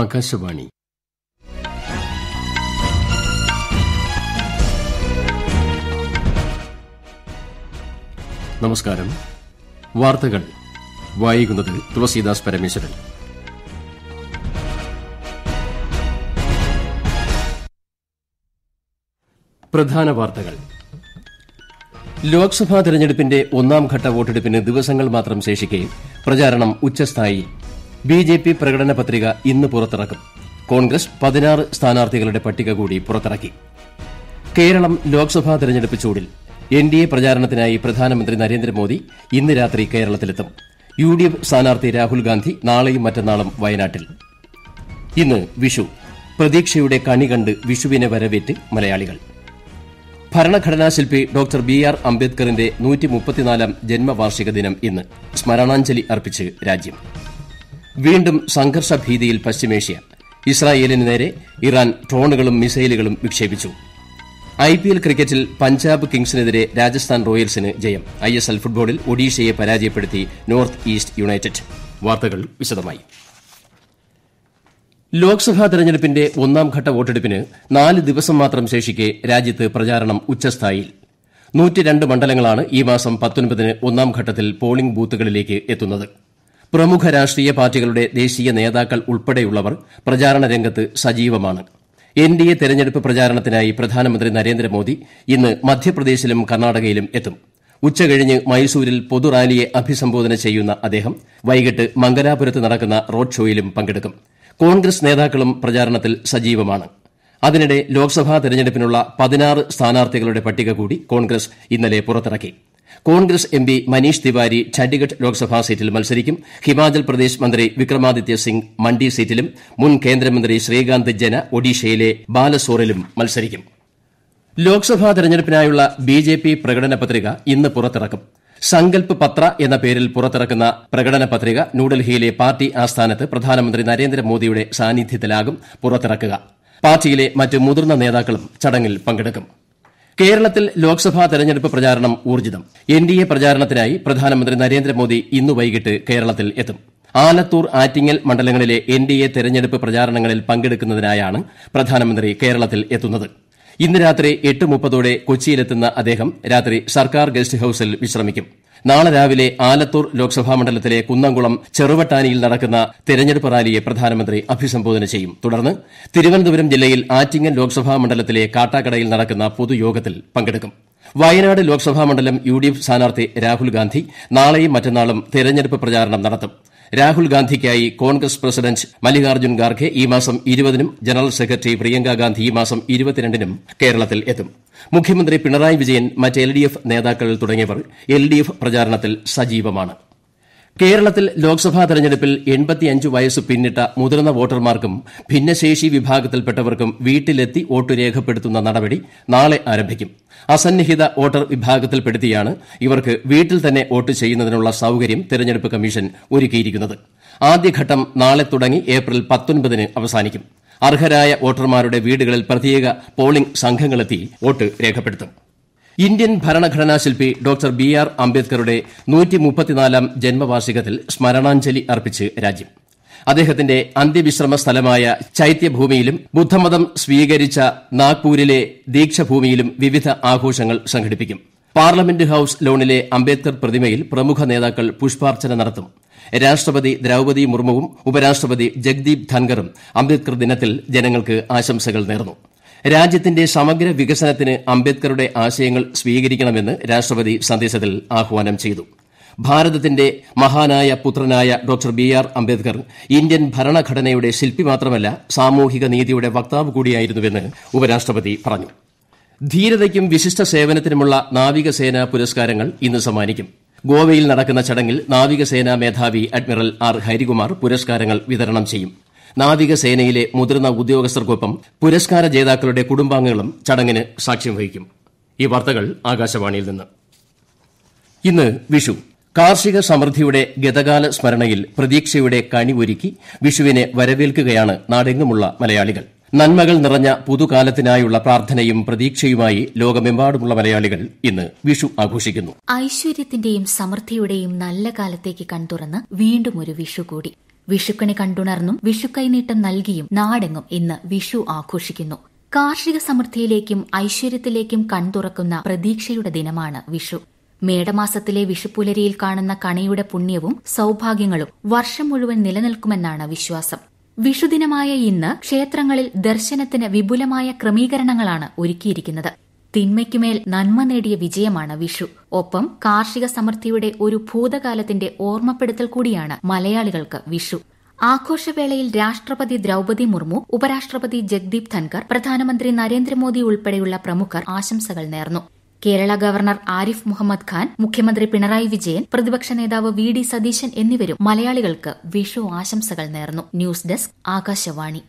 ആകാശവാണി നമസ്കാരം വാർത്തകൾ വായിക്കുന്നത് തുളസീദാസ് പരമേശ്വരൻ പ്രധാന വാർത്തകൾ ലോക്സഭാ തെരഞ്ഞെടുപ്പിന്റെ ഒന്നാം ഘട്ട വോട്ടെടുപ്പിന് ദിവസങ്ങൾ മാത്രം ശേഷിക്കെ പ്രചാരണം ഉച്ചസ്ഥായി ബി ജെ പി പ്രകടന പത്രിക ഇന്ന് പുറത്തിറക്കും കോൺഗ്രസ് പതിനാറ് സ്ഥാനാർത്ഥികളുടെ പട്ടിക കൂടി പുറത്തിറക്കി കേരളം ലോക്സഭാ തെരഞ്ഞെടുപ്പ് ചൂടിൽ എൻ ഡി എ പ്രചാരണത്തിനായി പ്രധാനമന്ത്രി നരേന്ദ്രമോദി ഇന്ന് രാത്രി കേരളത്തിലെത്തും യു ഡി എഫ് സ്ഥാനാർത്ഥി രാഹുൽ ഗാന്ധി നാളെയും മറ്റന്നാളും വയനാട്ടിൽ ഇന്ന് വിഷു പ്രതീക്ഷയുടെ കണി കണ്ട് വിഷുവിനെ വരവേറ്റ് മലയാളികൾ ഭരണഘടനാ ശില്പി ഡോക്ടർ ബി ആർ അംബേദ്കറിന്റെ നൂറ്റി മുപ്പത്തിനാലാം ജന്മവാർഷിക ദിനം ഇന്ന് സ്മരണാഞ്ജലി അർപ്പിച്ച് രാജ്യം വീണ്ടും സംഘർഷഭീതിയിൽ പശ്ചിമേഷ്യ ഇസ്രായേലിന് നേരെ ഇറാൻ ഡ്രോണുകളും മിസൈലുകളും വിക്ഷേപിച്ചു ഐപിഎൽ ക്രിക്കറ്റിൽ പഞ്ചാബ് കിങ്സിനെതിരെ രാജസ്ഥാൻ റോയൽസിന് ജയം ഐഎസ്എൽ ഫുട്ബോളിൽ ഒഡീഷയെ പരാജയപ്പെടുത്തി നോർത്ത് ഈസ്റ്റ് യുണൈറ്റഡ് വാർത്തകൾ വിശദമായി ലോക്സഭാ തെരഞ്ഞെടുപ്പിന്റെ ഒന്നാം ഘട്ട വോട്ടെടുപ്പിന് നാല് ദിവസം മാത്രം ശേഷിക്കെ രാജ്യത്ത് പ്രചാരണം ഉച്ചസ്ഥായിൽ നൂറ്റി രണ്ട് മണ്ഡലങ്ങളാണ് ഈ മാസം പത്തൊൻപതിന് ഒന്നാം ഘട്ടത്തിൽ പോളിംഗ് ബൂത്തുകളിലേക്ക് എത്തുന്നത് പ്രമുഖ രാഷ്ട്രീയ പാർട്ടികളുടെ ദേശീയ നേതാക്കൾ ഉൾപ്പെടെയുള്ളവർ പ്രചാരണ രംഗത്ത് സജീവമാണ് എൻ ഡി എ തെരഞ്ഞെടുപ്പ് പ്രചാരണത്തിനായി പ്രധാനമന്ത്രി നരേന്ദ്രമോദി ഇന്ന് മധ്യപ്രദേശിലും കർണാടകയിലും എത്തും ഉച്ചകഴിഞ്ഞ് മൈസൂരിൽ പൊതുറാലിയെ അഭിസംബോധന ചെയ്യുന്ന അദ്ദേഹം വൈകിട്ട് മംഗലാപുരത്ത് നടക്കുന്ന റോഡ് ഷോയിലും പങ്കെടുക്കും കോൺഗ്രസ് നേതാക്കളും പ്രചാരണത്തിൽ സജീവമാണ് അതിനിടെ ലോക്സഭാ തെരഞ്ഞെടുപ്പിനുള്ള പതിനാറ് സ്ഥാനാർത്ഥികളുടെ പട്ടിക കൂടി കോൺഗ്രസ് ഇന്നലെ പുറത്തിറക്കി കോൺഗ്രസ് എംപി മനീഷ് തിവാരി ഛണ്ഡിഗഡ് ലോക്സഭാ സീറ്റിൽ മത്സരിക്കും ഹിമാചൽ പ്രദേശ് മന്ത്രി വിക്രമാദിത്യ സിംഗ് മണ്ഡി സീറ്റിലും മുൻ കേന്ദ്രമന്ത്രി ശ്രീകാന്ത് ജന ഒഡീഷയിലെ ബാലസോറിലും മത്സരിക്കും ലോക്സഭാ തെരഞ്ഞെടുപ്പിനായുള്ള ബിജെപി പ്രകടന പത്രിക ഇന്ന് പുറത്തിറക്കും സങ്കൽപ് പത്ര എന്ന പേരിൽ പുറത്തിറക്കുന്ന പ്രകടന പത്രിക ന്യൂഡൽഹിയിലെ പാർട്ടി ആസ്ഥാനത്ത് പ്രധാനമന്ത്രി നരേന്ദ്രമോദിയുടെ സാന്നിധ്യത്തിലാകും പുറത്തിറക്കുക പാർട്ടിയിലെ മറ്റ് മുതിർന്ന നേതാക്കളും ചടങ്ങിൽ പങ്കെടുക്കും കേരളത്തിൽ ലോക്സഭാ തെരഞ്ഞെടുപ്പ് പ്രചാരണം ഊർജ്ജിതം എൻ ഡി എ പ്രചാരണത്തിനായി പ്രധാനമന്ത്രി നരേന്ദ്രമോദി ഇന്ന് വൈകിട്ട് കേരളത്തിൽ എത്തും ആലത്തൂർ ആറ്റിങ്ങൽ മണ്ഡലങ്ങളിലെ എൻ ഡി എ തെരഞ്ഞെടുപ്പ് പ്രചാരണങ്ങളിൽ പങ്കെടുക്കുന്നതിനായാണ് പ്രധാനമന്ത്രി കേരളത്തിൽ എത്തുന്നത് ഇന്ന് രാത്രി എട്ട് മുപ്പതോടെ കൊച്ചിയിലെത്തുന്ന അദ്ദേഹം രാത്രി സർക്കാർ ഗസ്റ്റ് ഹൌസിൽ വിശ്രമിക്കും നാളെ രാവിലെ ആലത്തൂർ ലോക്സഭാ മണ്ഡലത്തിലെ കുന്നംകുളം ചെറുവട്ടാനിയിൽ നടക്കുന്ന തെരഞ്ഞെടുപ്പ് റാലിയെ പ്രധാനമന്ത്രി അഭിസംബോധന ചെയ്യും തുടർന്ന് തിരുവനന്തപുരം ജില്ലയിൽ ആറ്റിങ്ങൽ ലോക്സഭാ മണ്ഡലത്തിലെ കാട്ടാക്കടയിൽ നടക്കുന്ന പൊതുയോഗത്തിൽ പങ്കെടുക്കും വയനാട് ലോക്സഭാ മണ്ഡലം യുഡിഎഫ് സ്ഥാനാർത്ഥി രാഹുൽ ഗാന്ധി നാളെയും മറ്റന്നാളും തെരഞ്ഞെടുപ്പ് പ്രചാരണം നടത്തും രാഹുൽ ഗാന്ധിക്കായി കോൺഗ്രസ് പ്രസിഡന്റ് മല്ലികാർജ്ജുൻ ഖാർഗെ ഈ മാസം ഇരുപതിനും ജനറൽ സെക്രട്ടറി പ്രിയങ്കാ ഗാന്ധി ഈ മാസം ഇരുപത്തിരണ്ടിനും എത്തും മുഖ്യമന്ത്രി പിണറായി വിജയൻ മറ്റ് എൽഡിഎഫ് നേതാക്കൾ തുടങ്ങിയവർ എൽഡിഎഫ് പ്രചാരണത്തിൽ സജീവമാണ് കേരളത്തിൽ ലോക്സഭാ തെരഞ്ഞെടുപ്പിൽ വയസ്സ് പിന്നിട്ട മുതിർന്ന വോട്ടർമാർക്കും ഭിന്നശേഷി വിഭാഗത്തിൽപ്പെട്ടവർക്കും വീട്ടിലെത്തി വോട്ട് രേഖപ്പെടുത്തുന്ന നടപടി നാളെ ആരംഭിക്കും അസന്നിഹിത വോട്ടർ വിഭാഗത്തിൽപ്പെടുത്തിയാണ് ഇവർക്ക് വീട്ടിൽ തന്നെ വോട്ട് ചെയ്യുന്നതിനുള്ള സൌകര്യം തെരഞ്ഞെടുപ്പ് കമ്മീഷൻ ഒരുക്കിയിരിക്കുന്നത് ആദ്യഘട്ടം നാളെ തുടങ്ങി ഏപ്രിൽ ന് അവസാനിക്കും അർഹരായ വോട്ടർമാരുടെ വീടുകളിൽ പ്രത്യേക പോളിംഗ് സംഘങ്ങളെത്തി വോട്ട് രേഖപ്പെടുത്തും ഇന്ത്യൻ ഭരണഘടനാ ശില്പി ഡോക്ടർ ബി ആർ അംബേദ്കറുടെ ജന്മവാർഷികത്തിൽ സ്മരണാഞ്ജലി അർപ്പിച്ച് രാജ്യം അദ്ദേഹത്തിന്റെ അന്ത്യവിശ്രമ സ്ഥലമായ ചൈത്യഭൂമിയിലും ബുദ്ധമതം സ്വീകരിച്ച നാഗ്പൂരിലെ ദീക്ഷഭൂമിയിലും വിവിധ ആഘോഷങ്ങൾ സംഘടിപ്പിക്കും പാർലമെന്റ് ഹൌസ് ലോണിലെ അംബേദ്കർ പ്രതിമയിൽ പ്രമുഖ നേതാക്കൾ പുഷ്പാർച്ചന നടത്തും രാഷ്ട്രപതി ദ്രൌപതി മുർമുവും ഉപരാഷ്ട്രപതി ജഗ്ദീപ് ധൻഖറും അംബേദ്കർ ദിനത്തിൽ ജനങ്ങൾക്ക് ആശംസകൾ നേർന്നു രാജ്യത്തിന്റെ സമഗ്ര വികസനത്തിന് അംബേദ്കറുടെ ആശയങ്ങൾ സ്വീകരിക്കണമെന്ന് രാഷ്ട്രപതി സന്ദേശത്തിൽ ആഹ്വാനം ചെയ്തു ഭാരതത്തിന്റെ മഹാനായ പുത്രനായ Dr B R Ambedkar Indian ഭരണഘടനയുടെ ശില്പി മാത്രമല്ല സാമൂഹിക നീതിയുടെ വക്താവ് കൂടിയായിരുന്നുവെന്ന് ഉപരാഷ്ട്രപതി പറഞ്ഞു ധീരതയ്ക്കും വിശിഷ്ട സേവനത്തിനുമുള്ള നാവികസേന പുരസ്കാരങ്ങൾ ഇന്ന് സമ്മാനിക്കും ഗോവയിൽ നടക്കുന്ന ചടങ്ങിൽ നാവികസേനാ മേധാവി അഡ്മിറൽ ആർ ഹരികുമാർ പുരസ്കാരങ്ങൾ വിതരണം ചെയ്യും നാവികസേനയിലെ മുതിർന്ന ഉദ്യോഗസ്ഥർക്കൊപ്പം പുരസ്കാര ജേതാക്കളുടെ കുടുംബാംഗങ്ങളും ചടങ്ങിന് സാക്ഷ്യം വഹിക്കും ഈ വാർത്തകൾ ആകാശവാണിയിൽ നിന്ന് ഇന്ന് വിഷു കാർഷിക സമൃദ്ധിയുടെ ഗതകാല സ്മരണയിൽ പ്രതീക്ഷയുടെ കണി ഒരുക്കി വിഷുവിനെ വരവേൽക്കുകയാണ് നാടെങ്ങുമുള്ള മലയാളികൾ നന്മകൾ നിറഞ്ഞ പുതുകാലത്തിനായുള്ള പ്രാർത്ഥനയും പ്രതീക്ഷയുമായി ലോകമെമ്പാടുമുള്ള മലയാളികൾ ഇന്ന് വിഷു ആഘോഷിക്കുന്നു ഐശ്വര്യത്തിന്റെയും സമൃദ്ധിയുടെയും നല്ല കാലത്തേക്ക് കൺതുറന്ന് വീണ്ടും ഒരു വിഷു കൂടി വിഷുക്കണി കണ്ടുണർന്നും വിഷുക്കൈനീട്ടം നൽകിയും നാടെങ്ങും ഇന്ന് വിഷു ആഘോഷിക്കുന്നു കാർഷിക സമൃദ്ധിയിലേക്കും ഐശ്വര്യത്തിലേക്കും കൺതുറക്കുന്ന പ്രതീക്ഷയുടെ ദിനമാണ് വിഷു മേടമാസത്തിലെ വിഷുപ്പുലരിയിൽ കാണുന്ന കണിയുടെ പുണ്യവും സൌഭാഗ്യങ്ങളും വർഷം മുഴുവൻ നിലനിൽക്കുമെന്നാണ് വിശ്വാസം വിഷുദിനമായ ഇന്ന് ക്ഷേത്രങ്ങളിൽ ദർശനത്തിന് വിപുലമായ ക്രമീകരണങ്ങളാണ് ഒരുക്കിയിരിക്കുന്നത് തിന്മയ്ക്കുമേൽ നന്മ നേടിയ വിജയമാണ് വിഷു ഒപ്പം കാർഷിക സമൃദ്ധിയുടെ ഒരു ഭൂതകാലത്തിന്റെ ഓർമ്മപ്പെടുത്തൽ കൂടിയാണ് മലയാളികൾക്ക് വിഷു ആഘോഷവേളയിൽ രാഷ്ട്രപതി ദ്രൌപതി മുർമു ഉപരാഷ്ട്രപതി ജഗ്ദീപ് ധൻകർ പ്രധാനമന്ത്രി നരേന്ദ്രമോദി ഉൾപ്പെടെയുള്ള പ്രമുഖർ ആശംസകൾ നേർന്നു കേരള ഗവർണർ ആരിഫ് മുഹമ്മദ് ഖാൻ മുഖ്യമന്ത്രി പിണറായി വിജയൻ പ്രതിപക്ഷ നേതാവ് വി ഡി സതീശൻ എന്നിവരും മലയാളികൾക്ക് വിഷു ആശംസകൾ നേർന്നു ന്യൂസ് ഡെസ്ക് ആകാശവാണി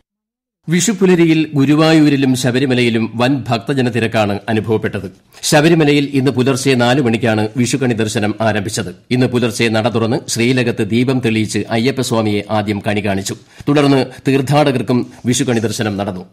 വിഷുപ്പുലരിയിൽ ഗുരുവായൂരിലും ശബരിമലയിലും വൻ ഭക്തജനത്തിരക്കാണ് അനുഭവപ്പെട്ടത് ശബരിമലയിൽ ഇന്ന് പുലർച്ചെ നാല് മണിക്കാണ് വിഷുക്കണി ദർശനം ആരംഭിച്ചത് ഇന്ന് പുലർച്ചെ നട തുറന്ന് ശ്രീലകത്ത് ദീപം തെളിയിച്ച് അയ്യപ്പസ്വാമിയെ ആദ്യം കണി കാണിച്ചു തുടർന്ന് തീർത്ഥാടകർക്കും വിഷുക്കണി ദർശനം നടന്നു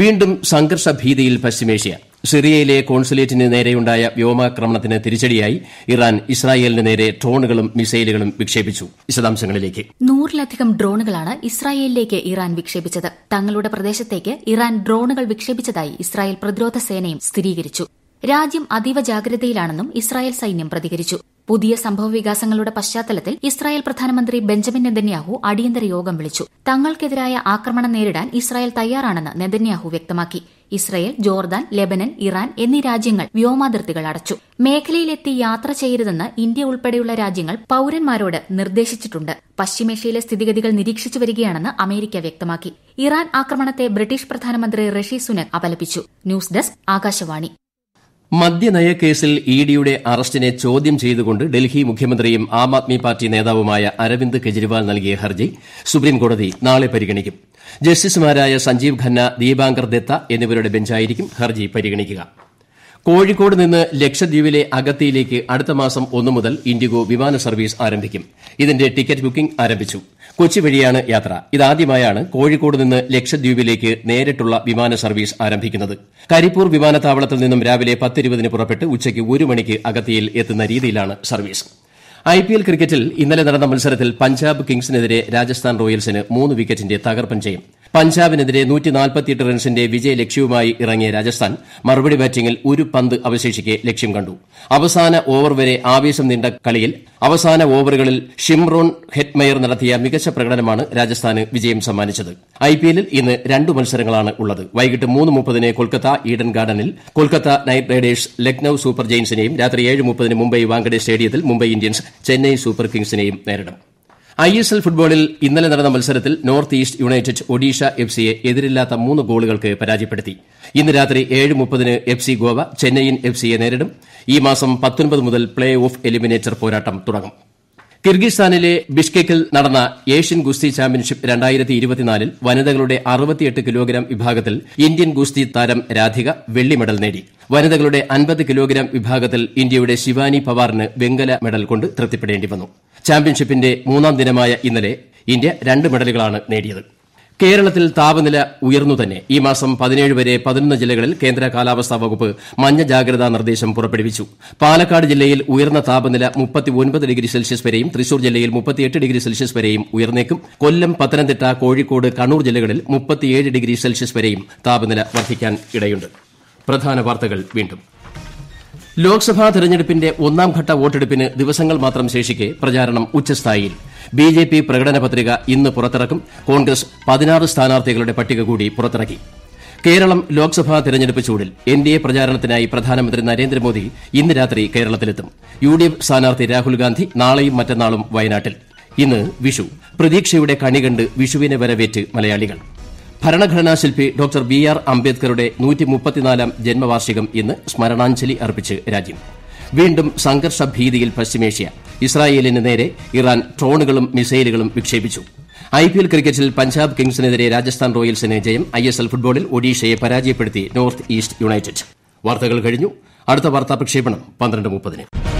വീണ്ടും സംഘർഷഭീതിയിൽ പശ്ചിമേഷ്യ സിറിയയിലെ കോൺസുലേറ്റിന് നേരെയുണ്ടായ വ്യോമാക്രമണത്തിന് തിരിച്ചടിയായി ഇറാൻ ഇസ്രായേലിന് നേരെ ഡ്രോണുകളും മിസൈലുകളും വിക്ഷേപിച്ചു വിശദാംശങ്ങളിലേക്ക് നൂറിലധികം ഡ്രോണുകളാണ് ഇസ്രായേലിലേക്ക് ഇറാൻ വിക്ഷേപിച്ചത് തങ്ങളുടെ പ്രദേശത്തേക്ക് ഇറാൻ ഡ്രോണുകൾ വിക്ഷേപിച്ചതായി ഇസ്രായേൽ പ്രതിരോധ സേനയും സ്ഥിരീകരിച്ചു രാജ്യം അതീവ ജാഗ്രതയിലാണെന്നും ഇസ്രായേൽ സൈന്യം പ്രതികരിച്ചു പുതിയ സംഭവ വികാസങ്ങളുടെ പശ്ചാത്തലത്തിൽ ഇസ്രായേൽ പ്രധാനമന്ത്രി ബെഞ്ചമിൻ നെതന്യാഹു അടിയന്തര യോഗം വിളിച്ചു തങ്ങൾക്കെതിരായ ആക്രമണം നേരിടാൻ ഇസ്രായേൽ തയ്യാറാണെന്ന് നെതന്യാഹു വ്യക്തമാക്കി ഇസ്രയേൽ ജോർദാൻ ലെബനൻ ഇറാൻ എന്നീ രാജ്യങ്ങൾ വ്യോമാതിർത്തികൾ അടച്ചു മേഖലയിലെത്തി യാത്ര ചെയ്യരുതെന്ന് ഇന്ത്യ ഉൾപ്പെടെയുള്ള രാജ്യങ്ങൾ പൌരന്മാരോട് നിർദ്ദേശിച്ചിട്ടുണ്ട് പശ്ചിമേഷ്യയിലെ സ്ഥിതിഗതികൾ നിരീക്ഷിച്ചു വരികയാണെന്ന് അമേരിക്ക വ്യക്തമാക്കി ഇറാൻ ആക്രമണത്തെ ബ്രിട്ടീഷ് പ്രധാനമന്ത്രി റഷി സുനക് അപലപിച്ചു ന്യൂസ് ഡെസ്ക് ആകാശവാണി മദ്യനയ കേസിൽ ഇ ഡിയുടെ അറസ്റ്റിനെ ചോദ്യം ചെയ്തുകൊണ്ട് ഡൽഹി മുഖ്യമന്ത്രിയും ആം ആദ്മി പാർട്ടി നേതാവുമായ അരവിന്ദ് കെജ്രിവാൾ നൽകിയ ഹർജി സുപ്രീംകോടതി നാളെ പരിഗണിക്കും ജസ്റ്റിസുമാരായ സഞ്ജീവ് ഖന്ന ദീപാങ്കർ ദത്ത എന്നിവരുടെ ബെഞ്ചായിരിക്കും ഹർജി പരിഗണിക്കുക കോഴിക്കോട് നിന്ന് ലക്ഷദ്വീപിലെ അഗത്തിയിലേക്ക് അടുത്ത മാസം ഒന്നു മുതൽ ഇൻഡിഗോ വിമാന സർവ്വീസ് ആരംഭിക്കും ഇതിന്റെ ടിക്കറ്റ് ബുക്കിംഗ് ആരംഭിച്ചു കൊച്ചി വഴിയാണ് യാത്ര ഇതാദ്യമായാണ് കോഴിക്കോട് നിന്ന് ലക്ഷദ്വീപിലേക്ക് നേരിട്ടുള്ള വിമാന സർവ്വീസ് ആരംഭിക്കുന്നത് കരിപ്പൂർ വിമാനത്താവളത്തിൽ നിന്നും രാവിലെ പത്തിരുപതിന് പുറപ്പെട്ട് ഉച്ചയ്ക്ക് ഒരു മണിക്ക് അഗത്തിയിൽ എത്തുന്ന രീതിയിലാണ് സർവ്വീസ് ഐ പി എൽ ക്രിക്കറ്റിൽ ഇന്നലെ നടന്ന മത്സരത്തിൽ പഞ്ചാബ് കിംഗ്സിനെതിരെ രാജസ്ഥാൻ റോയൽസിന് മൂന്ന് വിക്കറ്റിന്റെ തകർപ്പൻ ജയം പഞ്ചാബിനെതിരെ റൺസിന്റെ ലക്ഷ്യവുമായി ഇറങ്ങിയ രാജസ്ഥാൻ മറുപടി ബാറ്റിംഗിൽ ഒരു പന്ത് അവശേഷിക്കെ ലക്ഷ്യം കണ്ടു അവസാന ഓവർ വരെ ആവേശം നീണ്ട കളിയിൽ അവസാന ഓവറുകളിൽ ഷിംറോൺ ഹെറ്റ്മയർ നടത്തിയ മികച്ച പ്രകടനമാണ് രാജസ്ഥാന് വിജയം സമ്മാനിച്ചത് ഐ പി എല്ലിൽ ഇന്ന് രണ്ട് മത്സരങ്ങളാണ് ഉള്ളത് വൈകിട്ട് മൂന്ന് മുപ്പതിന് കൊൽക്കത്ത ഈഡൻ ഗാർഡനിൽ Kolkata Knight Riders Lucknow super ജെയിൻസിനെയും രാത്രി ഏഴ് മുപ്പതിന് മുംബൈ വാങ്കഡെ സ്റ്റേഡിയത്തിൽ മുംബൈ ഇന്ത്യൻസ് ചെന്നൈ സൂപ്പർ കിങ്സിനെയും നേരിടും ഐ എസ് എൽ ഫുട്ബോളിൽ ഇന്നലെ നടന്ന മത്സരത്തിൽ North East United Odisha F സിയെ എതിരില്ലാത്ത മൂന്ന് ഗോളുകൾക്ക് പരാജയപ്പെടുത്തി ഇന്ന് രാത്രി ഏഴ് മുപ്പതിന് F C Goa Chennaiyin F സിയെ നേരിടും ഈ മാസം പത്തൊൻപത് മുതൽ പ്ലേ ഓഫ് എലിമിനേറ്റർ പോരാട്ടം തുടങ്ങും കിർഗിസ്ഥാനിലെ ബിഷ്കെക്കിൽ നടന്ന ഏഷ്യൻ ഗുസ്തി ചാമ്പ്യൻഷിപ്പ് ൽ വനിതകളുടെ കിലോഗ്രാം വിഭാഗത്തിൽ ഇന്ത്യൻ ഗുസ്തി താരം രാധിക വെള്ളി മെഡൽ നേടി വനിതകളുടെ കിലോഗ്രാം വിഭാഗത്തിൽ ഇന്ത്യയുടെ ശിവാനി പവാറിന് വെങ്കല മെഡൽ കൊണ്ട് തൃപ്തിപ്പെടേണ്ടി വന്നു ചാമ്പ്യൻഷിപ്പിന്റെ മൂന്നാം ദിനമായ ഇന്നലെ ഇന്ത്യ രണ്ട് മെഡലുകളാണ് നേടിയത് കേരളത്തിൽ താപനില ഉയർന്നു തന്നെ ഈ മാസം പതിനേഴ് വരെ പതിനൊന്ന് ജില്ലകളിൽ കേന്ദ്ര കാലാവസ്ഥാ വകുപ്പ് മഞ്ഞ ജാഗ്രതാ നിർദ്ദേശം പുറപ്പെടുവിച്ചു പാലക്കാട് ജില്ലയിൽ ഉയർന്ന താപനില ഡിഗ്രി സെൽഷ്യസ് വരെയും തൃശൂർ ജില്ലയിൽ ഡിഗ്രി സെൽഷ്യസ് വരെയും ഉയർന്നേക്കും കൊല്ലം പത്തനംതിട്ട കോഴിക്കോട് കണ്ണൂർ ജില്ലകളിൽ ഡിഗ്രി സെൽഷ്യസ് വരെയും താപനില വർദ്ധിക്കാൻ ഇടയുണ്ട് പ്രധാന വാർത്തകൾ വീണ്ടും ലോക്സഭാ തെരഞ്ഞെടുപ്പിന്റെ ഒന്നാംഘട്ട വോട്ടെടുപ്പിന് ദിവസങ്ങൾ മാത്രം ശേഷിക്കെ പ്രചാരണം ഉച്ചസ്ഥായിയിൽ ബിജെപി പ്രകടന പത്രിക ഇന്ന് പുറത്തിറക്കും കോൺഗ്രസ് പതിനാറ് സ്ഥാനാർത്ഥികളുടെ പട്ടിക കൂടി പുറത്തിറക്കി കേരളം ലോക്സഭാ തെരഞ്ഞെടുപ്പ് ചൂടിൽ എൻഡിഎ പ്രചാരണത്തിനായി പ്രധാനമന്ത്രി നരേന്ദ്രമോദി ഇന്ന് രാത്രി കേരളത്തിലെത്തും യുഡിഎഫ് സ്ഥാനാർത്ഥി രാഹുൽഗാന്ധി നാളെയും മറ്റന്നാളും വയനാട്ടിൽ ഇന്ന് വിഷു പ്രതീക്ഷയുടെ കണികണ്ട് വിഷുവിനെ വരവേറ്റ് മലയാളികൾ ഭരണഘടനാ ശില്പി ഡോക്ടർ ബി ആർ അംബേദ്കറുടെ ജന്മവാർഷികം ഇന്ന് സ്മരണാഞ്ജലി അർപ്പിച്ച് രാജ്യം വീണ്ടും സംഘർഷഭീതിയിൽ പശ്ചിമേഷ്യ ഇസ്രായേലിന് നേരെ ഇറാൻ ഡ്രോണുകളും മിസൈലുകളും വിക്ഷേപിച്ചു ഐപിഎൽ ക്രിക്കറ്റിൽ പഞ്ചാബ് കിങ്സിനെതിരെ രാജസ്ഥാൻ റോയൽസിന് ജയം ഐഎസ്എൽ ഫുട്ബോളിൽ ഒഡീഷയെ പരാജയപ്പെടുത്തി നോർത്ത് ഈസ്റ്റ് യുണൈറ്റഡ് വാർത്തകൾ കഴിഞ്ഞു അടുത്ത വാർത്താ പ്രക്ഷേപണം പന്ത്രണ്ട് മുപ്പതിന്